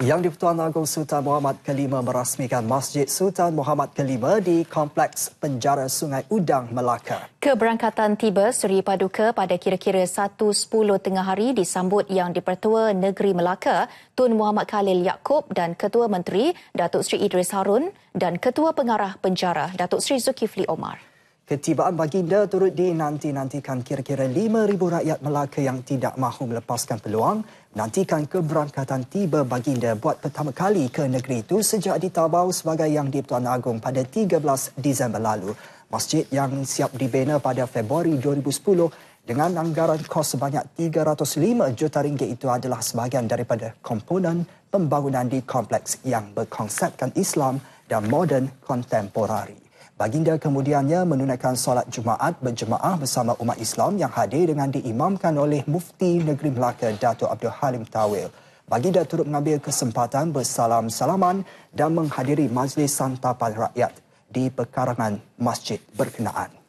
Yang di-Pertuan Agong Sultan Muhammad ke-5 merasmikan Masjid Sultan Muhammad ke-5 di Kompleks Penjara Sungai Udang, Melaka. Keberangkatan tiba Seri Paduka pada kira-kira 1.10 tengah hari disambut Yang di-Pertua Negeri Melaka, Tun Muhammad Khalil Yaakob dan Ketua Menteri Datuk Seri Idris Harun dan Ketua Pengarah Penjara Datuk Seri Zulkifli Omar. Ketibaan baginda turut dinanti-nantikan kira-kira 5,000 rakyat Melaka yang tidak mahu melepaskan peluang nantikan keberangkatan tiba baginda buat pertama kali ke negeri itu sejak ditabau sebagai Yang di Dipertuan Agong pada 13 Disember lalu. Masjid yang siap dibina pada Februari 2010 dengan anggaran kos sebanyak 305 juta ringgit itu adalah sebahagian daripada komponen pembangunan di kompleks yang berkonsepkan Islam dan modern kontemporari. Baginda kemudiannya menunaikan solat Jumaat berjemaah bersama umat Islam yang hadir dengan diimamkan oleh Mufti Negeri Melaka Dato' Abdul Halim Tawil. Baginda turut mengambil kesempatan bersalam-salaman dan menghadiri majlis santapan rakyat di pekarangan masjid berkenaan.